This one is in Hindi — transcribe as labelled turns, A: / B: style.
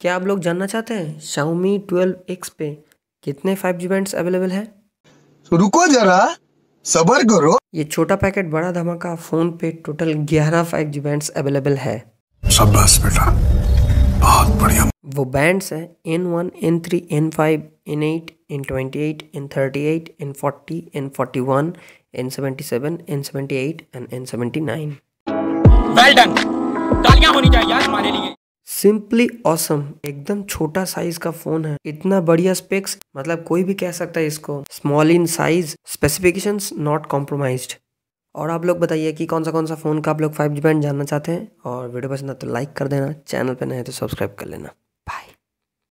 A: क्या आप लोग जानना चाहते हैं Xiaomi 12X पे कितने 5G बैंड्स अवेलेबल है तो रुको जरा सबर करो ये छोटा पैकेट बड़ा धमाका फोन पे टोटल 11 5G बैंड्स अवेलेबल है
B: शाबाश बेटा
A: बहुत बढ़िया वो बैंड्स हैं N1, N3, N5, N8, N28, N38, N40, N41, N77, N78 and N79
B: well done तालियां होनी
A: चाहिए यार हमारे लिए सिंपली ऑसम एकदम छोटा साइज का फोन है इतना बढ़िया स्पेक्स मतलब कोई भी कह सकता है इसको small in size specification not compromise और आप लोग बताइए कि कौन सा कौन सा फ़ोन का आप लोग फाइव जी बैंड जानना चाहते हैं और वीडियो पसंद है तो लाइक कर देना चैनल पर नहीं है तो सब्सक्राइब कर लेना